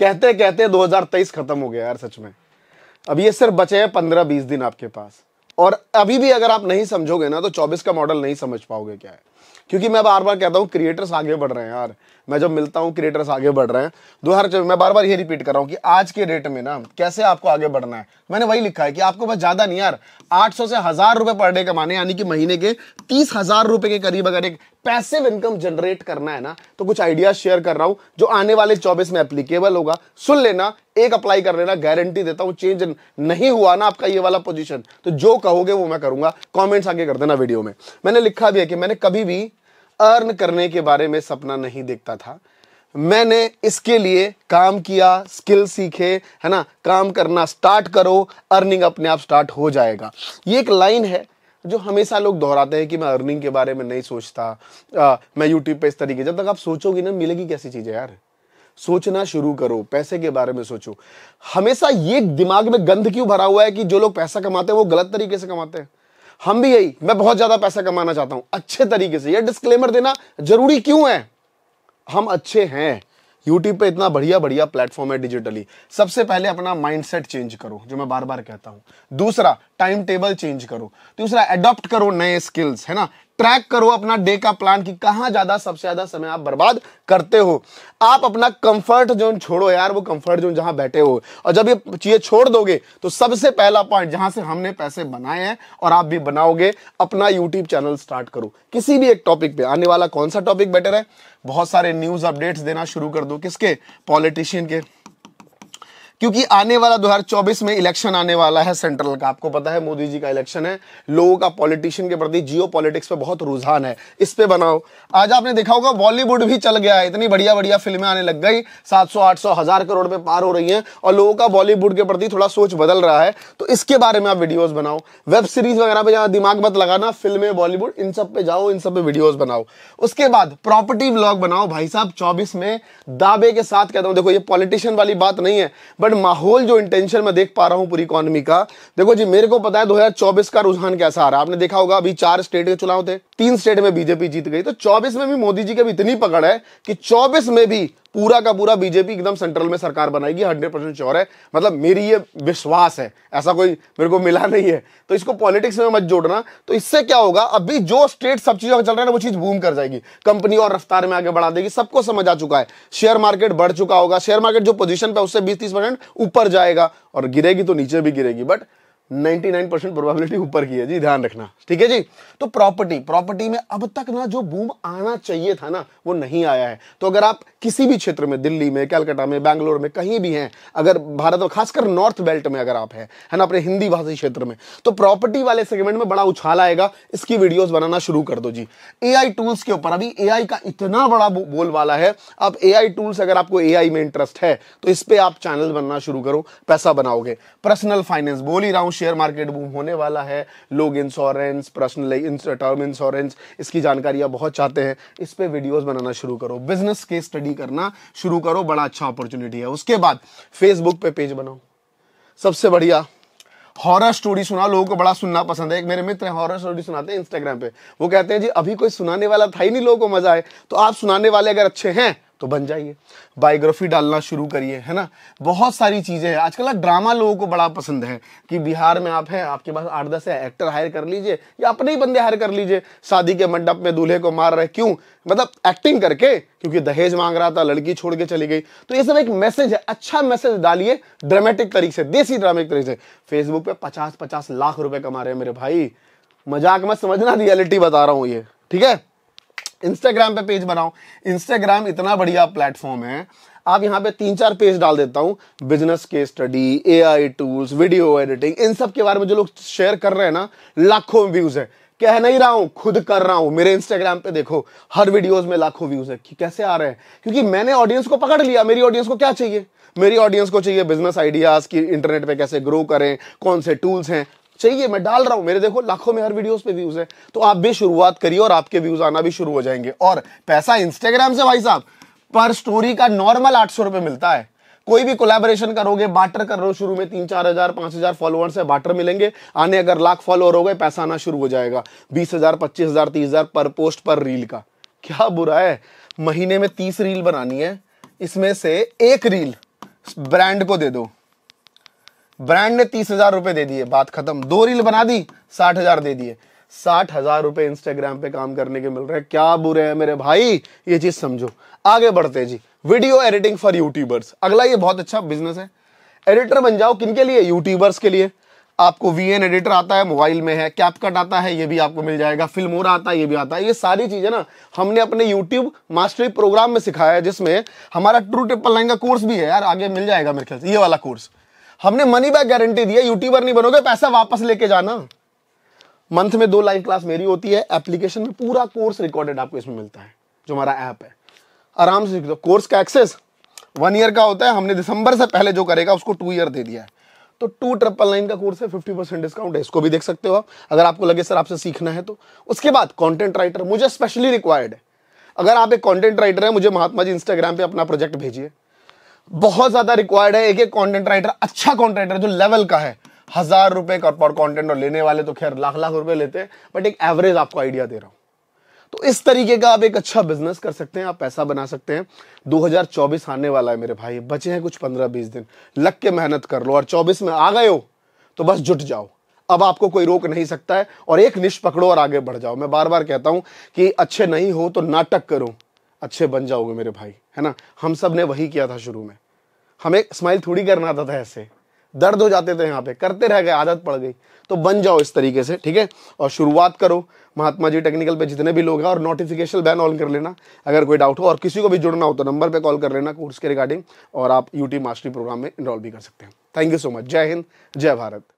कहते कहते 2023 खत्म हो गया यार सच में अब ये सिर्फ बचे हैं पंद्रह बीस दिन आपके पास और अभी भी अगर आप नहीं समझोगे ना तो 24 का मॉडल नहीं समझ पाओगे क्या है क्योंकि मैं बार बार कहता हूँ क्रिएटर्स आगे बढ़ रहे हैं यार मैं जब मिलता हूँ क्रिएटर्स आगे बढ़ रहे हैं दो हर चौबीस मैं बार बार ये रिपीट कर रहा हूँ कि आज के रेट में ना कैसे आपको आगे बढ़ना है मैंने वही लिखा है कि आपको बस ज़्यादा नहीं यार 800 से हज़ार रुपये पर डे कमाने यानी कि महीने के तीस हज़ार रुपये के करीब अगर एक पैसिव इनकम जनरेट करना है ना तो कुछ आइडिया शेयर कर रहा हूँ जो आने वाले चौबीस में अप्लीकेबल होगा सुन लेना एक अप्लाई कर लेना गारंटी देता हूँ चेंज नहीं हुआ ना आपका ये वाला पोजिशन तो जो कहोगे वो मैं करूँगा कॉमेंट्स आगे कर देना वीडियो में मैंने लिखा भी है कि मैंने कभी भी अर्न करने के बारे में सपना नहीं देखता था मैंने इसके लिए काम किया स्किल सीखे है ना काम करना स्टार्ट करो अर्निंग अपने आप स्टार्ट हो जाएगा ये एक लाइन है जो हमेशा लोग दोहराते हैं कि मैं अर्निंग के बारे में नहीं सोचता आ, मैं यूट्यूब पे इस तरीके जब तक आप सोचोगे ना मिलेगी कैसी चीज़ें यार सोचना शुरू करो पैसे के बारे में सोचो हमेशा ये दिमाग में गंध क्यों भरा हुआ है कि जो लोग पैसा कमाते हैं वो गलत तरीके से कमाते हैं हम भी यही मैं बहुत ज़्यादा पैसा कमाना चाहता हूं अच्छे तरीके से यह डिस्क्लेमर देना ज़रूरी क्यों है हम अच्छे हैं यूट्यूब पे इतना बढ़िया बढ़िया प्लेटफॉर्म है डिजिटली सबसे पहले अपना माइंडसेट चेंज करो जो मैं बार बार कहता हूं दूसरा टाइम टेबल चेंज करो दूसरा एडॉप्ट करो नए स्किल्स है ना ट्रैक करो अपना डे का प्लान कि कहां ज़्यादा सबसे ज़्यादा समय आप बर्बाद करते हो आप अपना कंफर्ट जोन छोड़ो यार वो कंफर्ट जोन जहां बैठे हो और जब ये चीज़ें छोड़ दोगे तो सबसे पहला पॉइंट जहां से हमने पैसे बनाए हैं और आप भी बनाओगे अपना यूट्यूब चैनल स्टार्ट करो किसी भी एक टॉपिक पे आने वाला कौन सा टॉपिक बेटर है बहुत सारे न्यूज़ अपडेट्स देना शुरू कर दो किसके पॉलिटिशियन के क्योंकि आने वाला 2024 में इलेक्शन आने वाला है सेंट्रल का आपको पता है मोदी जी का इलेक्शन है लोगों का पॉलिटिशियन के प्रति जियो पॉलिटिक्स पे बहुत रुझान है इस पे बनाओ आज आपने देखा होगा बॉलीवुड भी चल गया है इतनी बढ़िया बढ़िया फिल्में आने लग गई सात सौ आठ सौ हजार करोड़ में पार हो रही है और लोगों का बॉलीवुड के प्रति थोड़ा सोच बदल रहा है तो इसके बारे में आप वीडियोज बनाओ वेब सीरीज वगैरह पे जहाँ दिमाग मत लगाना फिल्में बॉलीवुड इन सब पे जाओ इन सब पे वीडियोज बनाओ उसके बाद प्रॉपर्टी ब्लॉग बनाओ भाई साहब चौबीस में दावे के साथ कहता हूँ देखो ये पॉलिटिशियन वाली बात नहीं है बट माहौल जो इंटेंशन मैं देख पा रहा हूं पूरी इकोनॉमी का देखो जी मेरे को पता है 2024 का रुझान कैसा आ रहा है आपने देखा होगा अभी चार स्टेट के चुनाव थे तीन स्टेट में बीजेपी जीत गई तो 24 में भी मोदी जी की अभी इतनी पकड़ है कि 24 में भी पूरा का पूरा बीजेपी एकदम सेंट्रल में सरकार बनाएगी हंड्रेड परसेंट श्योर है मतलब मेरी ये विश्वास है ऐसा कोई मेरे को मिला नहीं है तो इसको पॉलिटिक्स में मत जोड़ना तो इससे क्या होगा अभी जो स्टेट सब चीजों का चल रहा है वो चीज बूम कर जाएगी कंपनी और रफ्तार में आगे बढ़ा देगी सबको समझ आ चुका है शेयर मार्केट बढ़ चुका होगा शेयर मार्केट जो पोजिशन पर उससे बीस तीस ऊपर जाएगा और गिरेगी तो नीचे भी गिरेगी बट 99 प्रोबेबिलिटी ऊपर की है जी ध्यान रखना ठीक है जी तो प्रॉपर्टी प्रॉपर्टी में अब तक ना जो बूम आना चाहिए था ना वो नहीं आया है तो अगर आप किसी भी क्षेत्र में दिल्ली में कैलकाटा में बैंगलोर में कहीं भी हैं अगर भारत में खासकर नॉर्थ बेल्ट में अगर आप हैं है ना अपने हिंदी भाषी क्षेत्र में तो प्रॉपर्टी वाले सेगमेंट में बड़ा उछाल आएगा इसकी वीडियोज बनाना शुरू कर दो जी ए टूल्स के ऊपर अभी ए का इतना बड़ा वाला है अब ए टूल्स अगर आपको ए में इंटरेस्ट है तो इस पर आप चैनल बनना शुरू करो पैसा बनाओगे पर्सनल फाइनेंस बोल ही रहा हूं शेयर मार्केट बूम होने वाला है लोग इंश्योरेंस पर्सनल टर्म इंश्योरेंस इसकी जानकारी आप बहुत चाहते हैं इस पर वीडियोज़ बनाना शुरू करो बिजनेस के स्टडी करना शुरू करो बड़ा अच्छा अपॉर्चुनिटी है उसके बाद फेसबुक पे पेज बनाओ सबसे बढ़िया हॉरर स्टोरी सुना लोगों को बड़ा सुनना पसंद है एक मेरे मित्र हैं हॉरर स्टोरी सुनाते हैं इंस्टाग्राम पे वो कहते हैं जी अभी कोई सुनाने वाला था ही नहीं लोगों को मजा आए तो आप सुनाने वाले अगर अच्छे हैं तो बन जाइए बायोग्राफी डालना शुरू करिए है ना बहुत सारी चीज़ें हैं आजकल ड्रामा लोगों को बड़ा पसंद है कि बिहार में आप हैं आपके पास आठ दस एक्टर हायर कर लीजिए या अपने ही बंदे हायर कर लीजिए शादी के मंडप में दूल्हे को मार रहे क्यों मतलब एक्टिंग करके क्योंकि दहेज मांग रहा था लड़की छोड़ के चली गई तो ये सब एक मैसेज है अच्छा मैसेज डालिए ड्रामेटिक तरीके से देसी ड्रामेटिक तरीके से फेसबुक पे पचास पचास लाख रुपए कमा रहे हैं मेरे भाई मजाक मत समझना रियलिटी बता रहा हूं ये ठीक है इंस्टाग्राम पे पेज बनाओ इंस्टाग्राम इतना बढ़िया प्लेटफॉर्म है आप यहाँ पे तीन चार पेज डाल देता हूँ बिजनेस के स्टडी ए टूल्स वीडियो एडिटिंग इन सब के बारे में जो लोग शेयर कर रहे हैं ना लाखों व्यूज है कह नहीं रहा हूं खुद कर रहा हूं मेरे इंस्टाग्राम पे देखो हर वीडियोस में लाखों व्यूज है कि कैसे आ रहे हैं क्योंकि मैंने ऑडियंस को पकड़ लिया मेरी ऑडियंस को क्या चाहिए मेरी ऑडियंस को चाहिए बिजनेस आइडियाज की इंटरनेट पे कैसे ग्रो करें कौन से टूल्स हैं चाहिए मैं डाल रहा हूं मेरे देखो लाखों में हर वीडियोस पे व्यूज है तो आप भी शुरुआत करिए और आपके व्यूज आना भी शुरू हो जाएंगे और पैसा इंस्टाग्राम से भाई साहब पर स्टोरी का नॉर्मल आठ सौ मिलता है कोई भी कोलेबोरेशन करोगे बाटर कर रहे हो शुरू में तीन चार हजार पांच हजार फॉलोअर्स है बाटर मिलेंगे आने अगर लाख फॉलोअर हो गए पैसा आना शुरू हो जाएगा बीस हजार पच्चीस हजार तीस हजार पर पोस्ट पर रील का क्या बुरा है महीने में तीस रील बनानी है इसमें से एक रील ब्रांड को दे दो ब्रांड ने तीस हजार रुपए दे दिए बात खत्म दो रील बना दी साठ हजार दे दिए साठ हजार रुपए इंस्टाग्राम पे काम करने के मिल रहे हैं क्या बुरे हैं मेरे भाई ये चीज समझो आगे बढ़ते हैं जी वीडियो एडिटिंग फॉर यूट्यूबर्स अगला ये बहुत अच्छा बिजनेस है एडिटर बन जाओ किन के लिए यूट्यूबर्स के लिए आपको वी एन एडिटर आता है मोबाइल में है कैपकट आता है ये भी आपको मिल जाएगा फिल्मोरा आता है ये भी आता है ये सारी चीज़ें ना हमने अपने यूट्यूब मास्टरी प्रोग्राम में सिखाया है जिसमें हमारा ट्रू ट्रिपल लाइन का कोर्स भी है यार आगे मिल जाएगा मेरे ख्याल से ये वाला कोर्स हमने मनी बैक गारंटी दी है यूट्यूबर नहीं बनोगे पैसा वापस लेके जाना मंथ में दो लाइव क्लास मेरी होती है एप्लीकेशन में पूरा कोर्स रिकॉर्डेड आपको इसमें मिलता है जो हमारा ऐप है आराम से दो कोर्स का एक्सेस वन ईयर का होता है हमने दिसंबर से पहले जो करेगा उसको टू ईयर दे दिया है तो टू ट्रिपल नाइन का कोर्स है फिफ्टी परसेंट डिस्काउंट है इसको भी देख सकते हो आप अगर आपको लगे सर आपसे सीखना है तो उसके बाद कंटेंट राइटर मुझे स्पेशली रिक्वायर्ड है अगर आप एक कॉन्टेंट राइटर है मुझे महात्मा जी इंस्टाग्राम पे अपना प्रोजेक्ट भेजिए बहुत ज्यादा रिक्वायर्ड है एक एक कॉन्टेंट राइटर अच्छा कॉन्टेंट राइटर जो लेवल का है हजार रुपए का पर कॉन्टेंट और लेने वाले तो खैर लाख लाख रुपए लेते हैं बट एक एवरेज आपको आइडिया दे रहा हूं तो इस तरीके का आप एक अच्छा बिजनेस कर सकते हैं आप पैसा बना सकते हैं 2024 आने वाला है मेरे भाई बचे हैं कुछ 15-20 दिन लग के मेहनत कर लो और 24 में आ गए हो तो बस जुट जाओ अब आपको कोई रोक नहीं सकता है और एक निश्च पकड़ो और आगे बढ़ जाओ मैं बार बार कहता हूं कि अच्छे नहीं हो तो नाटक करो अच्छे बन जाओगे मेरे भाई है ना हम सब ने वही किया था शुरू में हमें स्माइल थोड़ी करना आता था, ऐसे दर्द हो जाते थे यहाँ पे करते रह गए आदत पड़ गई तो बन जाओ इस तरीके से ठीक है और शुरुआत करो महात्मा जी टेक्निकल पे जितने भी लोग हैं और नोटिफिकेशन बैन ऑन कर लेना अगर कोई डाउट हो और किसी को भी जुड़ना हो तो नंबर पे कॉल कर लेना कोर्स के रिगार्डिंग और आप यूटी मास्टरी प्रोग्राम में इनरोल भी कर सकते हैं थैंक यू सो मच जय हिंद जय भारत